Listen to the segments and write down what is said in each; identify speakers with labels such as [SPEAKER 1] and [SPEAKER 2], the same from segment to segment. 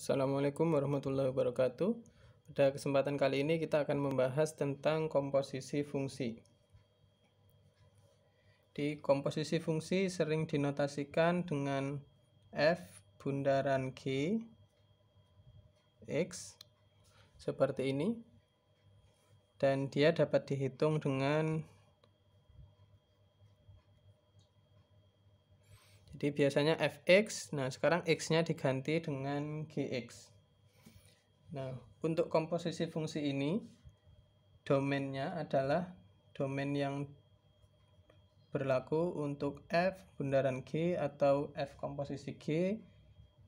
[SPEAKER 1] Assalamualaikum warahmatullahi wabarakatuh. Pada kesempatan kali ini kita akan membahas tentang komposisi fungsi. Di komposisi fungsi sering dinotasikan dengan F bundaran G X seperti ini dan dia dapat dihitung dengan Jadi biasanya fx, nah sekarang x-nya diganti dengan gx. Nah, untuk komposisi fungsi ini, domainnya adalah domain yang berlaku untuk f bundaran g atau f komposisi g.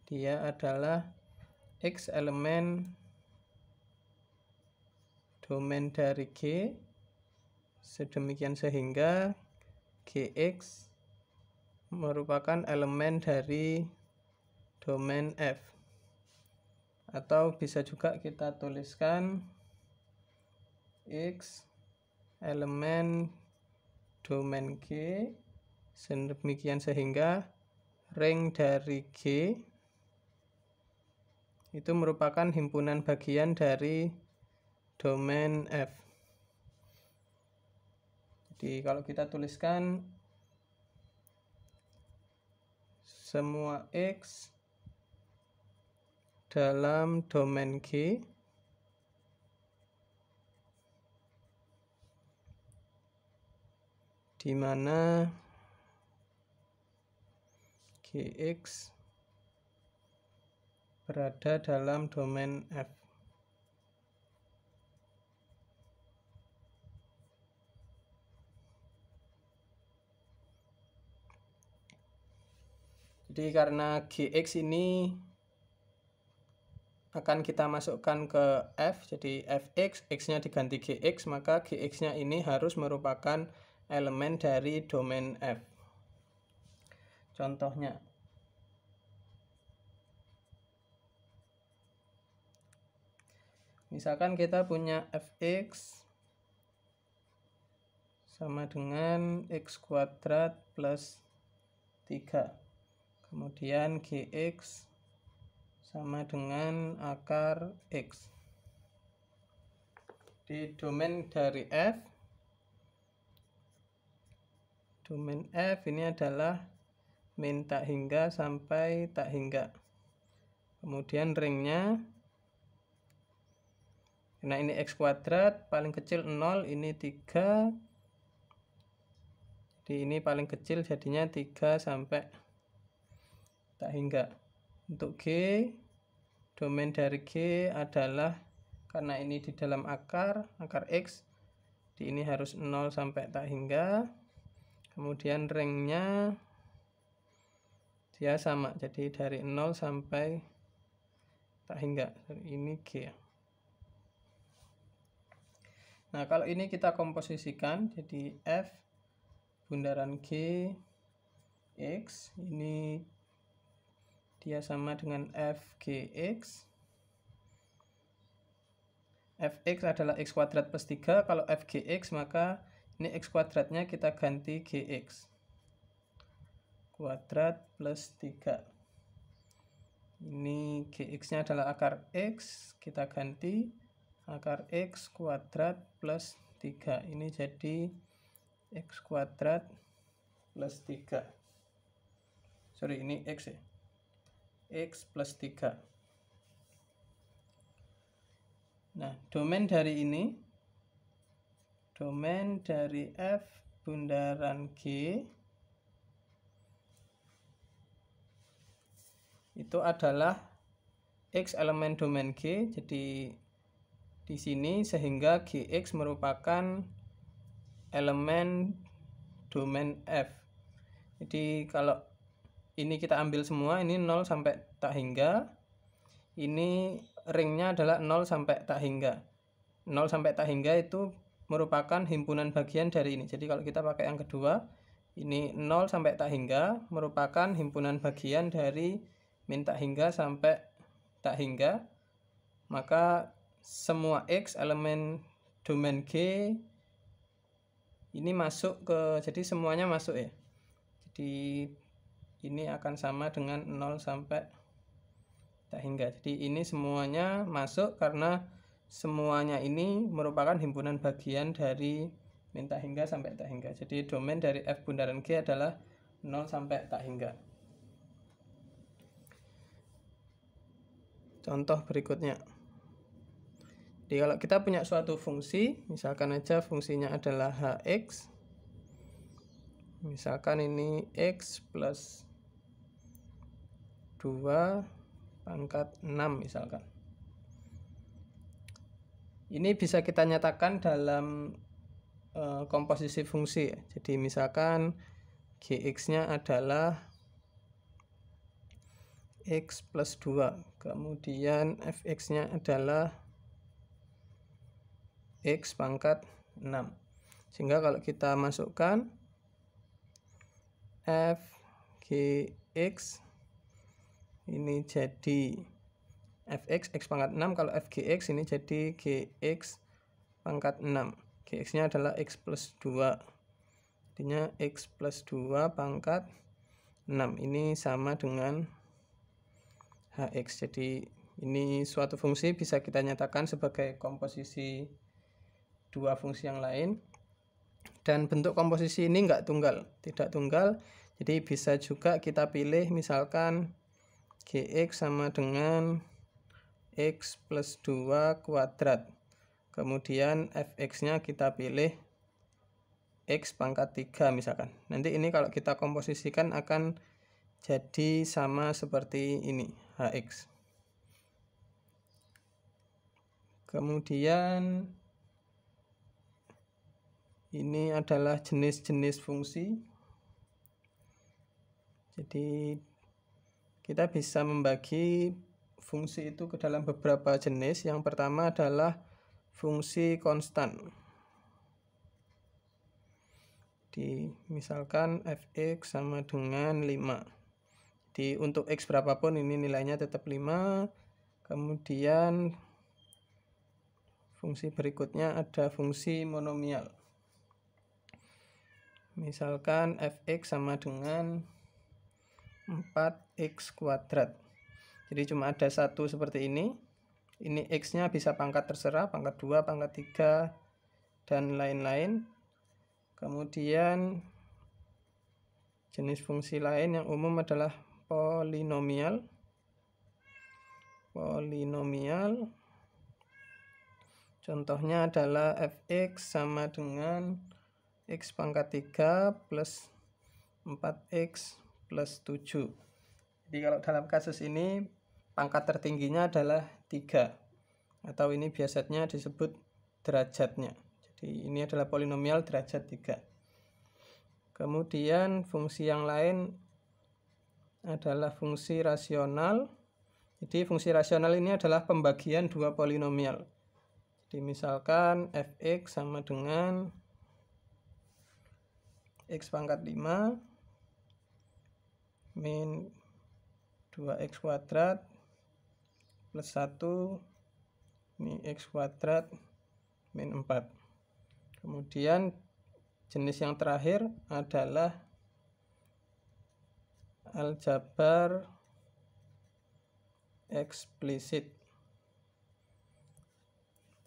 [SPEAKER 1] Dia adalah x elemen domain dari g, sedemikian sehingga gx merupakan elemen dari domain F atau bisa juga kita tuliskan X elemen domain G demikian sehingga ring dari G itu merupakan himpunan bagian dari domain F jadi kalau kita tuliskan semua X dalam domain G di mana GX berada dalam domain F. Jadi karena GX ini akan kita masukkan ke F, jadi Fx, X-nya diganti GX, maka GX-nya ini harus merupakan elemen dari domain F. Contohnya, misalkan kita punya Fx sama dengan X kuadrat plus 3 kemudian gx sama dengan akar x di domain dari f domain f ini adalah min tak hingga sampai tak hingga kemudian ringnya nah ini x kuadrat paling kecil 0 ini 3 di ini paling kecil jadinya 3 sampai tak hingga untuk G domain dari G adalah karena ini di dalam akar akar X di ini harus 0 sampai tak hingga kemudian ringnya dia sama jadi dari 0 sampai tak hingga ini G nah kalau ini kita komposisikan jadi F bundaran G X ini dia sama dengan fgx fx adalah x kuadrat plus 3 kalau fgx maka ini x kuadratnya kita ganti gx kuadrat plus 3 ini gx nya adalah akar x kita ganti akar x kuadrat plus 3 ini jadi x kuadrat plus 3 sorry ini x ya X plus 3. Nah, domain dari ini, domain dari F bundaran G itu adalah X elemen domain G, jadi di sini sehingga GX merupakan elemen domain F. Jadi kalau ini kita ambil semua ini 0 sampai tak hingga ini ringnya adalah 0 sampai tak hingga 0 sampai tak hingga itu merupakan himpunan bagian dari ini jadi kalau kita pakai yang kedua ini 0 sampai tak hingga merupakan himpunan bagian dari min hingga sampai tak hingga maka semua X elemen domain G ini masuk ke jadi semuanya masuk ya jadi ini akan sama dengan 0 sampai tak hingga jadi ini semuanya masuk karena semuanya ini merupakan himpunan bagian dari minta hingga sampai tak hingga jadi domain dari f bundaran g adalah 0 sampai tak hingga contoh berikutnya jadi kalau kita punya suatu fungsi misalkan aja fungsinya adalah hx misalkan ini x plus 2 pangkat 6 misalkan. Ini bisa kita nyatakan dalam e, komposisi fungsi. Ya. Jadi misalkan gx-nya adalah x plus 2. Kemudian fx-nya adalah x pangkat 6. Sehingga kalau kita masukkan f gx ini jadi fx x pangkat 6 kalau fgx ini jadi gx pangkat 6 gx nya adalah x plus 2 artinya x plus 2 pangkat 6 ini sama dengan hx jadi ini suatu fungsi bisa kita nyatakan sebagai komposisi dua fungsi yang lain dan bentuk komposisi ini enggak tunggal tidak tunggal jadi bisa juga kita pilih misalkan GX sama dengan X plus 2 kuadrat. Kemudian Fx-nya kita pilih X pangkat 3 misalkan. Nanti ini kalau kita komposisikan akan jadi sama seperti ini, Hx. Kemudian ini adalah jenis-jenis fungsi. Jadi kita bisa membagi fungsi itu ke dalam beberapa jenis. Yang pertama adalah fungsi konstan. Di misalkan fx sama dengan 5. di untuk x berapapun ini nilainya tetap 5. Kemudian fungsi berikutnya ada fungsi monomial. Misalkan fx sama dengan 4x kuadrat. Jadi cuma ada satu seperti ini. Ini x-nya bisa pangkat terserah, pangkat 2, pangkat 3, dan lain-lain. Kemudian jenis fungsi lain yang umum adalah polinomial. Polinomial contohnya adalah fx sama dengan x pangkat 3 plus 4x plus 7. Jadi kalau dalam kasus ini pangkat tertingginya adalah 3 atau ini biasanya disebut derajatnya. Jadi ini adalah polinomial derajat 3. Kemudian fungsi yang lain adalah fungsi rasional. Jadi fungsi rasional ini adalah pembagian dua polinomial. Jadi misalkan fx sama dengan x pangkat 5 min 2x kuadrat plus 1 ini x kuadrat min 4 kemudian jenis yang terakhir adalah aljabar eksplisit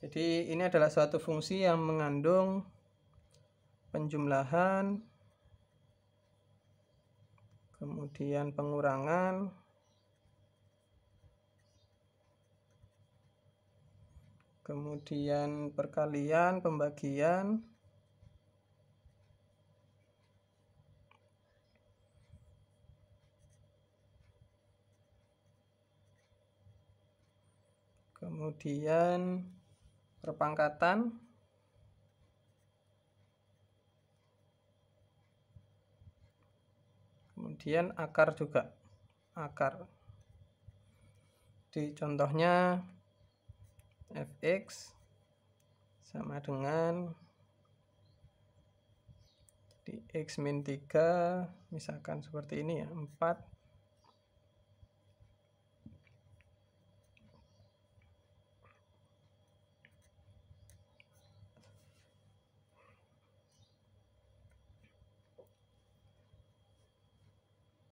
[SPEAKER 1] jadi ini adalah suatu fungsi yang mengandung penjumlahan kemudian pengurangan kemudian perkalian pembagian kemudian perpangkatan kemudian akar juga akar di contohnya fx sama dengan di x min 3 misalkan seperti ini ya 4